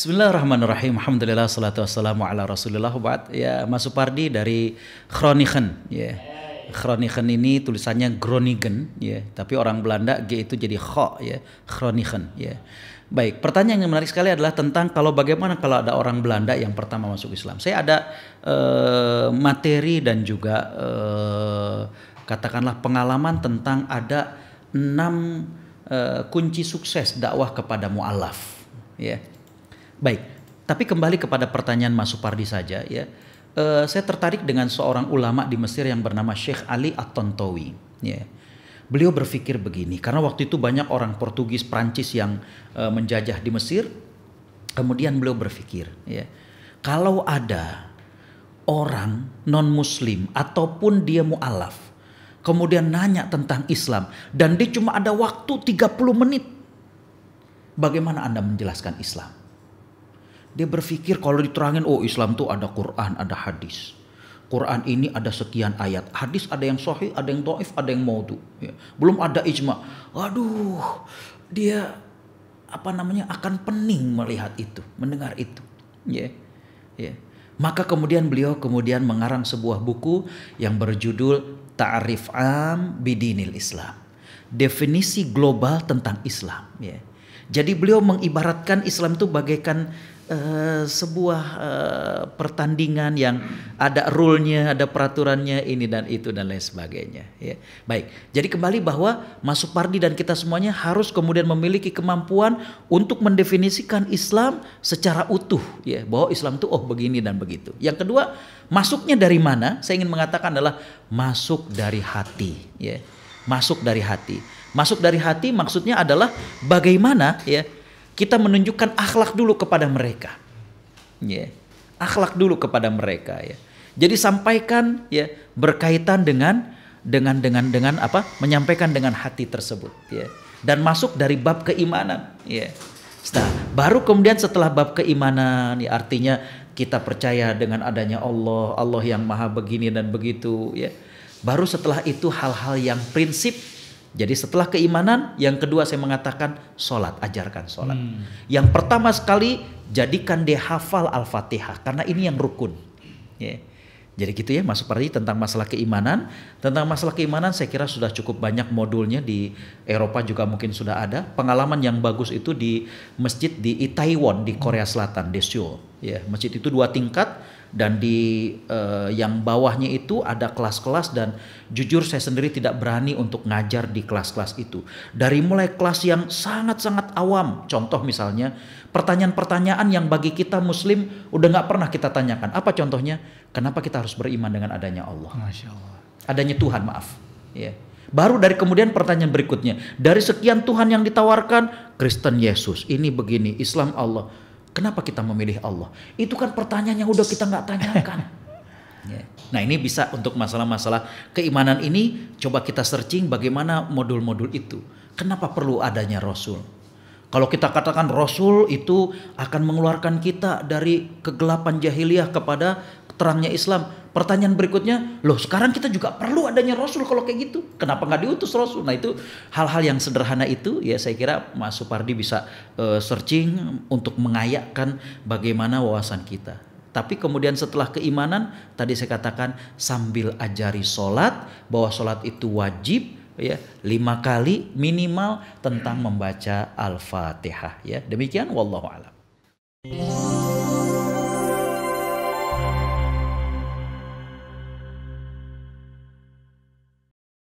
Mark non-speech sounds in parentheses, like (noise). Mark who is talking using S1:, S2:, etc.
S1: Bismillahirrahmanirrahim. Alhamdulillah salatu wassalamu ala Rasulillah. buat Ya, Mas Supardi dari Kronigen, ya. ini tulisannya Groningen, ya. Tapi orang Belanda G itu jadi kho, ya. Yeah. ya. Baik, pertanyaan yang menarik sekali adalah tentang kalau bagaimana kalau ada orang Belanda yang pertama masuk Islam. Saya ada eh, materi dan juga eh, katakanlah pengalaman tentang ada enam eh, kunci sukses dakwah kepada mualaf. Ya, Baik, tapi kembali kepada pertanyaan Mas Supardi saja ya. Uh, saya tertarik dengan seorang ulama di Mesir yang bernama Sheikh Ali At-Tontowi. Ya. Beliau berpikir begini, karena waktu itu banyak orang Portugis, Prancis yang uh, menjajah di Mesir. Kemudian beliau berpikir, ya, kalau ada orang non-muslim ataupun dia mu'alaf, kemudian nanya tentang Islam, dan dia cuma ada waktu 30 menit, bagaimana Anda menjelaskan Islam? Dia berpikir kalau diterangin oh Islam tuh ada Quran, ada hadis. Quran ini ada sekian ayat, hadis ada yang sahih, ada yang doif, ada yang maudhu. Ya. Belum ada ijma. Aduh, dia apa namanya akan pening melihat itu, mendengar itu. Ya, ya. Maka kemudian beliau kemudian mengarang sebuah buku yang berjudul Ta'rif Am Bidinil Islam. Definisi global tentang Islam. Ya jadi beliau mengibaratkan Islam itu bagaikan uh, sebuah uh, pertandingan yang ada rule-nya, ada peraturannya ini dan itu dan lain sebagainya. Ya. Baik, jadi kembali bahwa Mas Supardi dan kita semuanya harus kemudian memiliki kemampuan untuk mendefinisikan Islam secara utuh, ya bahwa Islam itu oh begini dan begitu. Yang kedua, masuknya dari mana? Saya ingin mengatakan adalah masuk dari hati, ya masuk dari hati. Masuk dari hati maksudnya adalah bagaimana ya kita menunjukkan akhlak dulu kepada mereka. Ya. Yeah. Akhlak dulu kepada mereka ya. Jadi sampaikan ya berkaitan dengan dengan dengan dengan apa? menyampaikan dengan hati tersebut ya. Dan masuk dari bab keimanan ya. Nah, baru kemudian setelah bab keimanan ya artinya kita percaya dengan adanya Allah, Allah yang maha begini dan begitu ya Baru setelah itu hal-hal yang prinsip. Jadi setelah keimanan, yang kedua saya mengatakan sholat, ajarkan sholat. Hmm. Yang pertama sekali jadikan dia hafal al-fatihah karena ini yang rukun. Yeah. Jadi gitu ya masuk Supardi tentang masalah keimanan. Tentang masalah keimanan saya kira sudah cukup banyak modulnya di Eropa juga mungkin sudah ada. Pengalaman yang bagus itu di masjid di Itaewon di Korea Selatan, di Seoul. Ya, masjid itu dua tingkat dan di uh, yang bawahnya itu ada kelas-kelas dan jujur saya sendiri tidak berani untuk ngajar di kelas-kelas itu. Dari mulai kelas yang sangat-sangat awam, contoh misalnya pertanyaan-pertanyaan yang bagi kita muslim udah nggak pernah kita tanyakan. Apa contohnya? Kenapa kita harus beriman dengan adanya Allah? Masya Allah. Adanya Tuhan, maaf. Ya. Yeah. Baru dari kemudian pertanyaan berikutnya, dari sekian Tuhan yang ditawarkan, Kristen Yesus, ini begini, Islam Allah Kenapa kita memilih Allah? Itu kan pertanyaan yang udah kita nggak tanyakan. (laughs) Ya. Nah ini bisa untuk masalah-masalah keimanan ini coba kita searching bagaimana modul-modul itu. Kenapa perlu adanya Rasul? Kalau kita katakan Rasul itu akan mengeluarkan kita dari kegelapan jahiliyah kepada terangnya Islam. Pertanyaan berikutnya, loh sekarang kita juga perlu adanya Rasul kalau kayak gitu. Kenapa nggak diutus Rasul? Nah itu hal-hal yang sederhana itu ya saya kira Mas Supardi bisa uh, searching untuk mengayakkan bagaimana wawasan kita. Tapi kemudian setelah keimanan, tadi saya katakan sambil ajari sholat, bahwa sholat itu wajib, ya lima kali minimal tentang membaca al-fatihah ya demikian wallahu alam.